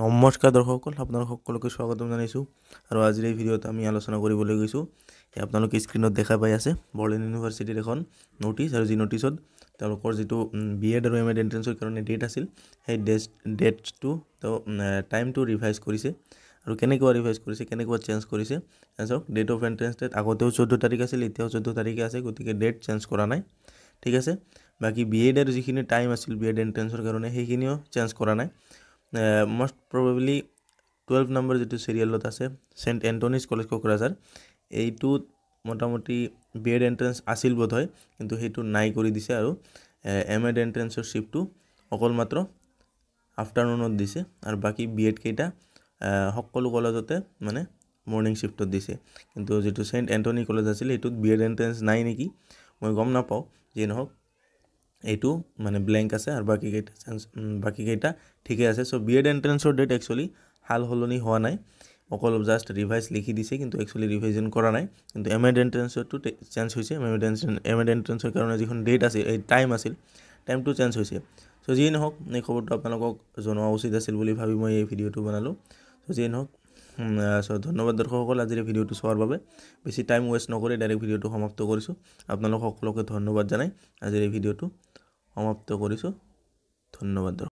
নমস্কাৰ দৰ্শকসকল আপোনালোক সকলোকে স্বাগতম জানাইছোঁ আৰু আজিৰ এই ভিডিঅ'ত আমি আলোচনা কৰিবলৈ গৈছোঁ আপোনালোকে স্ক্ৰীণত দেখা পাই আছে বৰলেণ্ড ইউনিভাৰ্চিটিৰ এখন নটিছ আৰু যি নটিছত তেওঁলোকৰ যিটো বি এড আৰু এম এড এণ্ট্ৰেঞ্চৰ কাৰণে ডেট আছিল সেই ডেট ডেটটো তেওঁ টাইমটো ৰিভাইজ কৰিছে আৰু কেনেকুৱা ৰিভাইজ কৰিছে কেনেকুৱা চেঞ্জ কৰিছে চাওক ডেট অফ এণ্ট্ৰেঞ্চ ডেট আগতেও চৈধ্য তাৰিখ আছিল এতিয়াও চৈধ্য তাৰিখে আছে গতিকে ডেট চেঞ্জ কৰা নাই ঠিক আছে বাকী বি এড আৰু যিখিনি টাইম আছিল বি এড এণ্ট্ৰেঞ্চৰ কাৰণে সেইখিনিও চেঞ্জ কৰা নাই মষ্ট প্ৰবেবলি টুৱেল্ভ নম্বৰ যিটো চিৰিয়েলত আছে ছেণ্ট এণ্টনিছ কলেজ কোকৰাঝাৰ এইটোত মোটামুটি বি এড এণ্ট্ৰেঞ্চ আছিল বোধহয় কিন্তু সেইটো নাই কৰি দিছে আৰু এম এড এণ্ট্ৰেঞ্চৰ শ্বিপটো অকল মাত্ৰ আফটাৰনুনত দিছে আৰু বাকী বি এডকেইটা সকলো কলেজতে মানে মৰ্ণিং শ্বিফ্টত দিছে কিন্তু যিটো ছেইণ্ট এণ্টনি কলেজ আছিল সেইটোত বি এড এণ্ট্ৰেঞ্চ নাই নেকি মই গম নাপাওঁ যি নহওক এইটো মানে ব্লেংক আছে আৰু বাকীকেইটা চেঞ্চ বাকীকেইটা ঠিকে আছে চ' বি এড এণ্ট্ৰেঞ্চৰ ডেট একচুৱেলি সাল সলনি হোৱা নাই অকল জাষ্ট ৰিভাইজ লিখি দিছে কিন্তু একচুৱেলি ৰিভাইজন কৰা নাই কিন্তু এম এড এণ্ট্ৰেঞ্চৰটো চেঞ্জ হৈছে এম এড এম এড এণ্ট্ৰেঞ্চৰ কাৰণে যিখন ডেট আছিল এই টাইম আছিল টাইমটো চেঞ্জ হৈছে চ' যিয়ে নহওক এই খবৰটো আপোনালোকক জনোৱা উচিত আছিল বুলি ভাবি মই এই ভিডিঅ'টো বনালোঁ চ' যিয়ে নহওক চ' ধন্যবাদ দৰ্শকসকল আজিৰ ভিডিঅ'টো চোৱাৰ বাবে বেছি টাইম ৱেষ্ট নকৰি ডাইৰেক্ট ভিডিঅ'টো সমাপ্ত কৰিছোঁ আপোনালোক সকলোকে ধন্যবাদ জনাই আজিৰ এই ভিডিঅ'টো সমাপ্ত কৰিছোঁ ধন্যবাদ